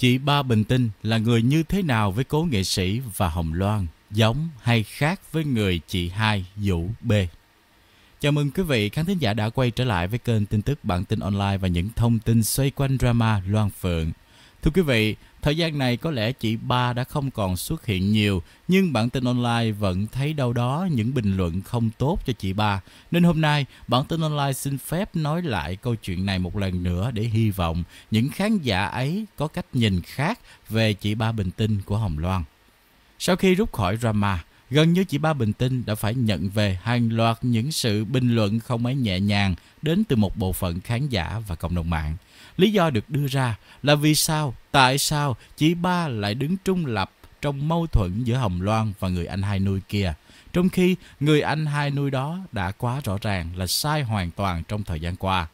Chị Ba Bình Tinh là người như thế nào với cố nghệ sĩ và Hồng Loan, giống hay khác với người chị hai Vũ B. Chào mừng quý vị khán thính giả đã quay trở lại với kênh tin tức bản tin online và những thông tin xoay quanh drama Loan Phượng. Thưa quý vị, thời gian này có lẽ chị ba đã không còn xuất hiện nhiều, nhưng bản tin online vẫn thấy đâu đó những bình luận không tốt cho chị ba. Nên hôm nay, bản tin online xin phép nói lại câu chuyện này một lần nữa để hy vọng những khán giả ấy có cách nhìn khác về chị ba Bình Tinh của Hồng Loan. Sau khi rút khỏi drama, Gần như chỉ Ba Bình Tinh đã phải nhận về hàng loạt những sự bình luận không mấy nhẹ nhàng đến từ một bộ phận khán giả và cộng đồng mạng. Lý do được đưa ra là vì sao, tại sao chỉ Ba lại đứng trung lập trong mâu thuẫn giữa Hồng Loan và người anh hai nuôi kia, trong khi người anh hai nuôi đó đã quá rõ ràng là sai hoàn toàn trong thời gian qua.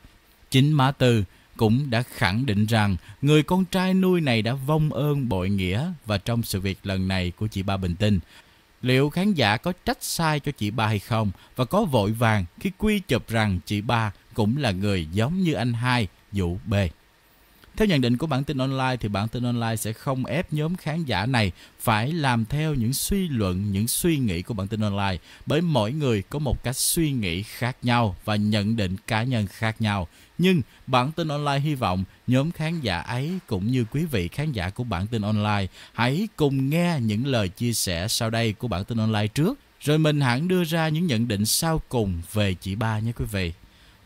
Chính Mã Tư cũng đã khẳng định rằng người con trai nuôi này đã vong ơn bội nghĩa và trong sự việc lần này của chị Ba Bình Tinh liệu khán giả có trách sai cho chị ba hay không và có vội vàng khi quy chụp rằng chị ba cũng là người giống như anh hai Vũ B. Theo nhận định của bản tin online thì bản tin online sẽ không ép nhóm khán giả này phải làm theo những suy luận, những suy nghĩ của bản tin online bởi mỗi người có một cách suy nghĩ khác nhau và nhận định cá nhân khác nhau. Nhưng bản tin online hy vọng nhóm khán giả ấy cũng như quý vị khán giả của bản tin online hãy cùng nghe những lời chia sẻ sau đây của bản tin online trước rồi mình hẳn đưa ra những nhận định sau cùng về chị ba nhé quý vị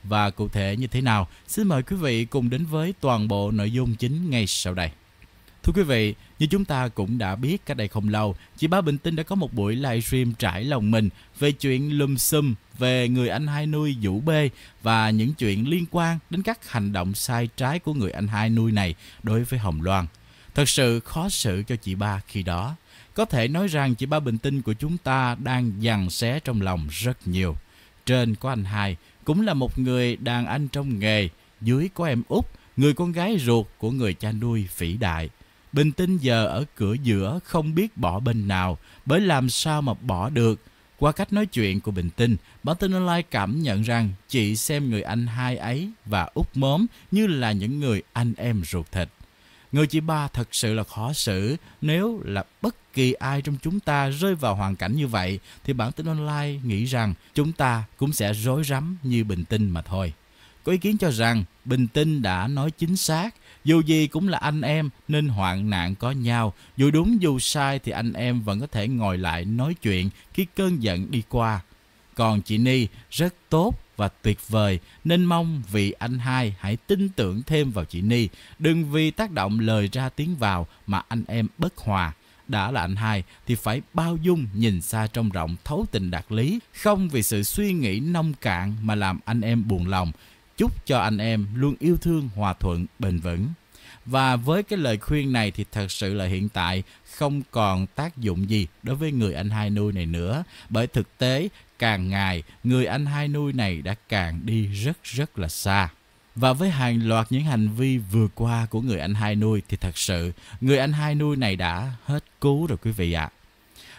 và cụ thể như thế nào. Xin mời quý vị cùng đến với toàn bộ nội dung chính ngay sau đây. Thưa quý vị, như chúng ta cũng đã biết cách đây không lâu, chị Ba Bình Tinh đã có một buổi livestream trải lòng mình về chuyện lùm xùm về người anh hai nuôi Vũ Bê và những chuyện liên quan đến các hành động sai trái của người anh hai nuôi này đối với Hồng Loan. Thật sự khó xử cho chị Ba khi đó. Có thể nói rằng chị Ba Bình Tinh của chúng ta đang giằng xé trong lòng rất nhiều. Trên có anh hai, cũng là một người đàn anh trong nghề, dưới có em út, người con gái ruột của người cha nuôi Phỉ Đại. Bình tinh giờ ở cửa giữa không biết bỏ bên nào, bởi làm sao mà bỏ được. Qua cách nói chuyện của Bình Tinh, bản tin online cảm nhận rằng chị xem người anh hai ấy và út móm như là những người anh em ruột thịt. Người chị ba thật sự là khó xử nếu là bất kỳ ai trong chúng ta rơi vào hoàn cảnh như vậy thì bản tin online nghĩ rằng chúng ta cũng sẽ rối rắm như bình tinh mà thôi. Có ý kiến cho rằng bình tinh đã nói chính xác dù gì cũng là anh em nên hoạn nạn có nhau dù đúng dù sai thì anh em vẫn có thể ngồi lại nói chuyện khi cơn giận đi qua còn chị ni rất tốt và tuyệt vời nên mong vị anh hai hãy tin tưởng thêm vào chị Ni, đừng vì tác động lời ra tiếng vào mà anh em bất hòa. Đã là anh hai thì phải bao dung nhìn xa trong rộng thấu tình đạt lý, không vì sự suy nghĩ nông cạn mà làm anh em buồn lòng. Chúc cho anh em luôn yêu thương hòa thuận bền vững. Và với cái lời khuyên này thì thật sự là hiện tại không còn tác dụng gì đối với người anh hai nuôi này nữa. Bởi thực tế, càng ngày, người anh hai nuôi này đã càng đi rất rất là xa. Và với hàng loạt những hành vi vừa qua của người anh hai nuôi thì thật sự người anh hai nuôi này đã hết cứu rồi quý vị ạ. À.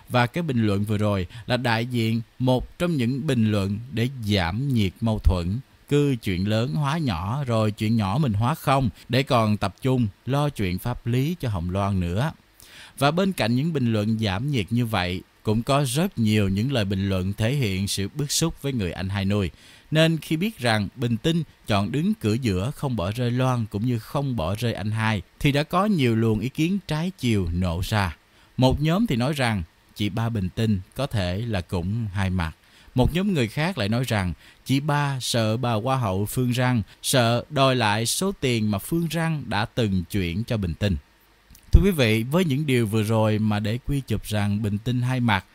Và cái bình luận vừa rồi là đại diện một trong những bình luận để giảm nhiệt mâu thuẫn cứ chuyện lớn hóa nhỏ rồi chuyện nhỏ mình hóa không để còn tập trung lo chuyện pháp lý cho Hồng Loan nữa. Và bên cạnh những bình luận giảm nhiệt như vậy, cũng có rất nhiều những lời bình luận thể hiện sự bức xúc với người anh hai nuôi. Nên khi biết rằng Bình Tinh chọn đứng cửa giữa không bỏ rơi Loan cũng như không bỏ rơi anh hai, thì đã có nhiều luồng ý kiến trái chiều nổ ra. Một nhóm thì nói rằng chị ba Bình Tinh có thể là cũng hai mặt. Một nhóm người khác lại nói rằng chị ba sợ bà Hoa hậu Phương Răng, sợ đòi lại số tiền mà Phương Răng đã từng chuyển cho Bình Tinh. Thưa quý vị, với những điều vừa rồi mà để quy chụp rằng Bình Tinh hai mặt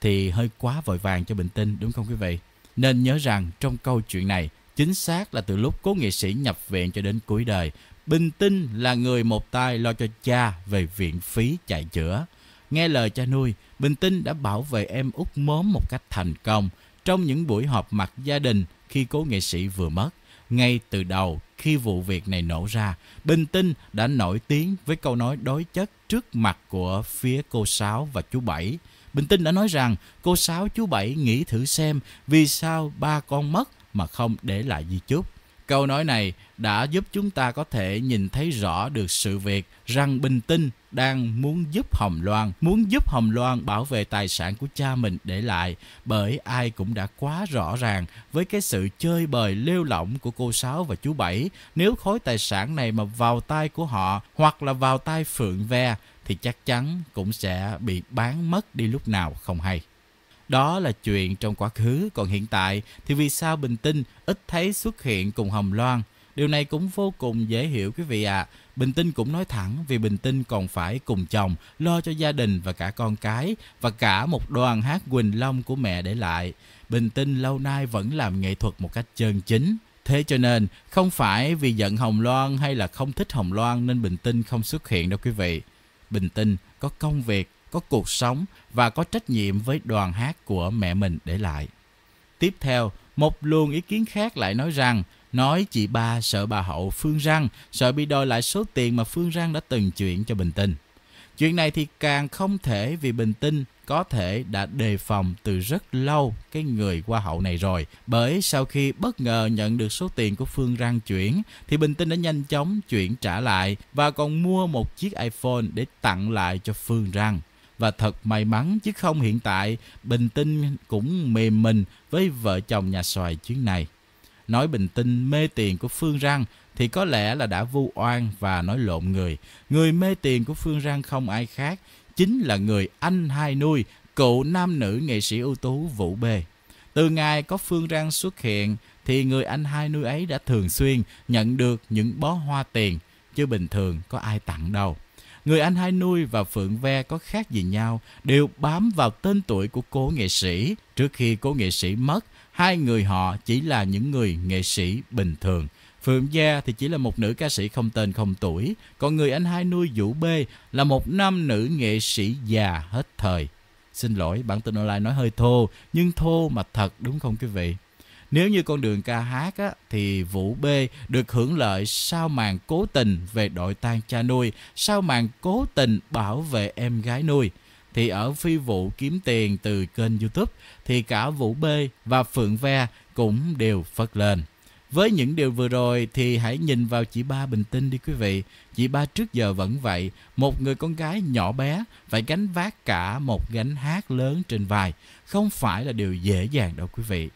thì hơi quá vội vàng cho Bình Tinh đúng không quý vị? Nên nhớ rằng trong câu chuyện này, chính xác là từ lúc cố nghệ sĩ nhập viện cho đến cuối đời, Bình Tinh là người một tay lo cho cha về viện phí chạy chữa. Nghe lời cha nuôi, Bình Tinh đã bảo vệ em út mớm một cách thành công trong những buổi họp mặt gia đình khi cố nghệ sĩ vừa mất. Ngay từ đầu, khi vụ việc này nổ ra, Bình Tinh đã nổi tiếng với câu nói đối chất trước mặt của phía cô Sáu và chú Bảy. Bình Tinh đã nói rằng cô Sáu chú Bảy nghĩ thử xem vì sao ba con mất mà không để lại di chúc. Câu nói này đã giúp chúng ta có thể nhìn thấy rõ được sự việc rằng Bình Tinh đang muốn giúp Hồng Loan, muốn giúp Hồng Loan bảo vệ tài sản của cha mình để lại bởi ai cũng đã quá rõ ràng với cái sự chơi bời lêu lỏng của cô Sáu và chú Bảy. Nếu khối tài sản này mà vào tay của họ hoặc là vào tay Phượng Ve thì chắc chắn cũng sẽ bị bán mất đi lúc nào không hay. Đó là chuyện trong quá khứ, còn hiện tại thì vì sao Bình Tinh ít thấy xuất hiện cùng Hồng Loan? Điều này cũng vô cùng dễ hiểu quý vị ạ. À. Bình Tinh cũng nói thẳng vì Bình Tinh còn phải cùng chồng lo cho gia đình và cả con cái và cả một đoàn hát Quỳnh Long của mẹ để lại. Bình Tinh lâu nay vẫn làm nghệ thuật một cách chân chính. Thế cho nên không phải vì giận Hồng Loan hay là không thích Hồng Loan nên Bình Tinh không xuất hiện đâu quý vị. Bình Tinh có công việc có cuộc sống và có trách nhiệm với đoàn hát của mẹ mình để lại. Tiếp theo, một luồng ý kiến khác lại nói rằng nói chị ba sợ bà hậu Phương Răng sợ bị đòi lại số tiền mà Phương Răng đã từng chuyển cho Bình Tinh. Chuyện này thì càng không thể vì Bình Tinh có thể đã đề phòng từ rất lâu cái người qua hậu này rồi. Bởi sau khi bất ngờ nhận được số tiền của Phương Răng chuyển thì Bình Tinh đã nhanh chóng chuyển trả lại và còn mua một chiếc iPhone để tặng lại cho Phương Răng và thật may mắn chứ không hiện tại Bình Tinh cũng mềm mình với vợ chồng nhà xoài chuyến này. Nói Bình Tinh mê tiền của Phương Răng thì có lẽ là đã vu oan và nói lộn người. Người mê tiền của Phương Răng không ai khác, chính là người anh hai nuôi, cựu nam nữ nghệ sĩ ưu tú Vũ Bê. Từ ngày có Phương Răng xuất hiện thì người anh hai nuôi ấy đã thường xuyên nhận được những bó hoa tiền, chứ bình thường có ai tặng đâu người anh hai nuôi và Phượng Ve có khác gì nhau đều bám vào tên tuổi của cố nghệ sĩ. Trước khi cố nghệ sĩ mất, hai người họ chỉ là những người nghệ sĩ bình thường. Phượng ve thì chỉ là một nữ ca sĩ không tên không tuổi, còn người anh hai nuôi Vũ bê là một nam nữ nghệ sĩ già hết thời. Xin lỗi, bản tin online nói hơi thô, nhưng thô mà thật đúng không quý vị? Nếu như con đường ca hát á, thì Vũ B được hưởng lợi sau màn cố tình về đội tang cha nuôi, sau màn cố tình bảo vệ em gái nuôi. Thì ở phi vụ kiếm tiền từ kênh YouTube thì cả Vũ B và Phượng Ve cũng đều phất lên. Với những điều vừa rồi thì hãy nhìn vào chị ba bình tinh đi quý vị. Chị ba trước giờ vẫn vậy, một người con gái nhỏ bé phải gánh vác cả một gánh hát lớn trên vai, không phải là điều dễ dàng đâu quý vị.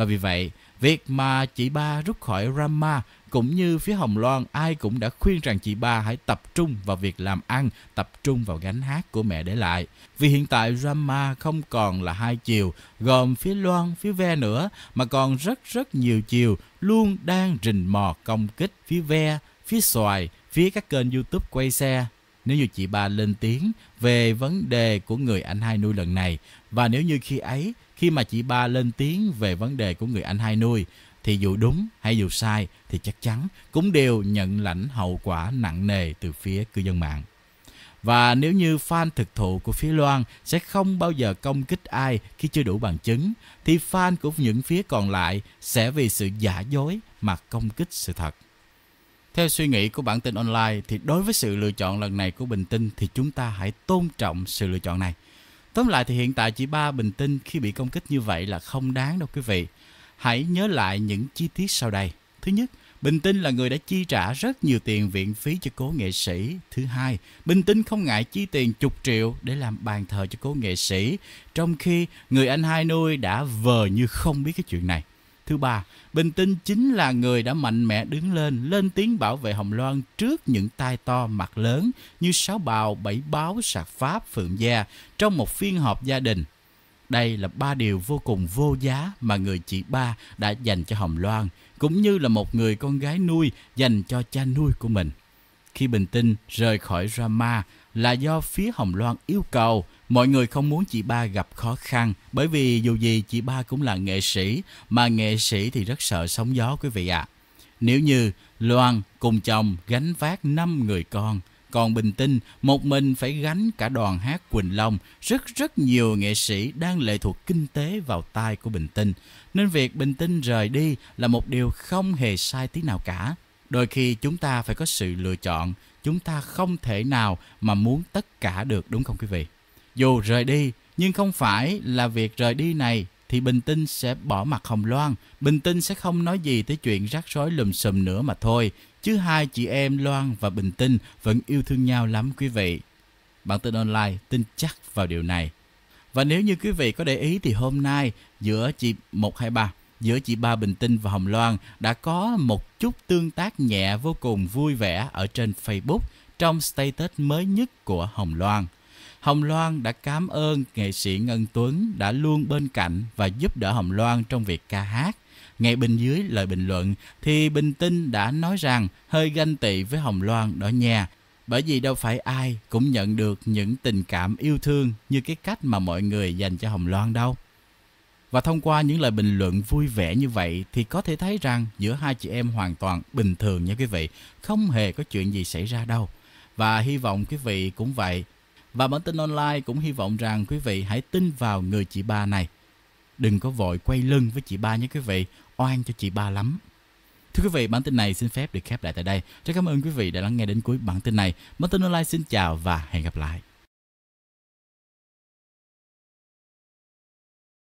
Và vì vậy, việc mà chị ba rút khỏi Rama cũng như phía Hồng Loan ai cũng đã khuyên rằng chị ba hãy tập trung vào việc làm ăn, tập trung vào gánh hát của mẹ để lại. Vì hiện tại Rama không còn là hai chiều, gồm phía Loan, phía Ve nữa, mà còn rất rất nhiều chiều luôn đang rình mò công kích phía Ve, phía Xoài, phía các kênh YouTube quay xe. Nếu như chị ba lên tiếng về vấn đề của người anh hai nuôi lần này và nếu như khi ấy khi mà chị ba lên tiếng về vấn đề của người anh hai nuôi, thì dù đúng hay dù sai thì chắc chắn cũng đều nhận lãnh hậu quả nặng nề từ phía cư dân mạng. Và nếu như fan thực thụ của phía Loan sẽ không bao giờ công kích ai khi chưa đủ bằng chứng, thì fan của những phía còn lại sẽ vì sự giả dối mà công kích sự thật. Theo suy nghĩ của bản tin online thì đối với sự lựa chọn lần này của Bình Tinh thì chúng ta hãy tôn trọng sự lựa chọn này. Tóm lại thì hiện tại chị Ba bình tĩnh khi bị công kích như vậy là không đáng đâu quý vị. Hãy nhớ lại những chi tiết sau đây. Thứ nhất, Bình Tinh là người đã chi trả rất nhiều tiền viện phí cho cố nghệ sĩ. Thứ hai, Bình Tinh không ngại chi tiền chục triệu để làm bàn thờ cho cố nghệ sĩ, trong khi người anh hai nuôi đã vờ như không biết cái chuyện này. Thứ ba, Bình Tinh chính là người đã mạnh mẽ đứng lên, lên tiếng bảo vệ Hồng Loan trước những tai to mặt lớn như Sáu Bào, Bảy Báo, Sạc Pháp, Phượng Gia trong một phiên họp gia đình. Đây là ba điều vô cùng vô giá mà người chị ba đã dành cho Hồng Loan, cũng như là một người con gái nuôi dành cho cha nuôi của mình. Khi Bình Tinh rời khỏi Rama, là do phía Hồng Loan yêu cầu. Mọi người không muốn chị ba gặp khó khăn bởi vì dù gì chị ba cũng là nghệ sĩ mà nghệ sĩ thì rất sợ sóng gió quý vị ạ. À. Nếu như Loan cùng chồng gánh vác 5 người con còn Bình Tinh một mình phải gánh cả đoàn hát Quỳnh Long. Rất rất nhiều nghệ sĩ đang lệ thuộc kinh tế vào tay của Bình Tinh. Nên việc Bình Tinh rời đi là một điều không hề sai tí nào cả đôi khi chúng ta phải có sự lựa chọn chúng ta không thể nào mà muốn tất cả được đúng không quý vị dù rời đi nhưng không phải là việc rời đi này thì bình tinh sẽ bỏ mặt hồng loan bình tinh sẽ không nói gì tới chuyện rắc rối lùm xùm nữa mà thôi chứ hai chị em loan và bình tinh vẫn yêu thương nhau lắm quý vị bản tin online tin chắc vào điều này và nếu như quý vị có để ý thì hôm nay giữa chị 123 giữa chị ba Bình Tinh và Hồng Loan đã có một chút tương tác nhẹ vô cùng vui vẻ ở trên Facebook trong status mới nhất của Hồng Loan. Hồng Loan đã cảm ơn nghệ sĩ Ngân Tuấn đã luôn bên cạnh và giúp đỡ Hồng Loan trong việc ca hát. Ngay bên dưới lời bình luận thì Bình Tinh đã nói rằng hơi ganh tị với Hồng Loan đó nha. Bởi vì đâu phải ai cũng nhận được những tình cảm yêu thương như cái cách mà mọi người dành cho Hồng Loan đâu. Và thông qua những lời bình luận vui vẻ như vậy thì có thể thấy rằng giữa hai chị em hoàn toàn bình thường nha quý vị, không hề có chuyện gì xảy ra đâu. Và hy vọng quý vị cũng vậy. Và bản tin online cũng hy vọng rằng quý vị hãy tin vào người chị ba này. Đừng có vội quay lưng với chị ba nha quý vị, oan cho chị ba lắm. Thưa quý vị, bản tin này xin phép được khép lại tại đây. Rất cảm ơn quý vị đã lắng nghe đến cuối bản tin này. Bản tin online xin chào và hẹn gặp lại.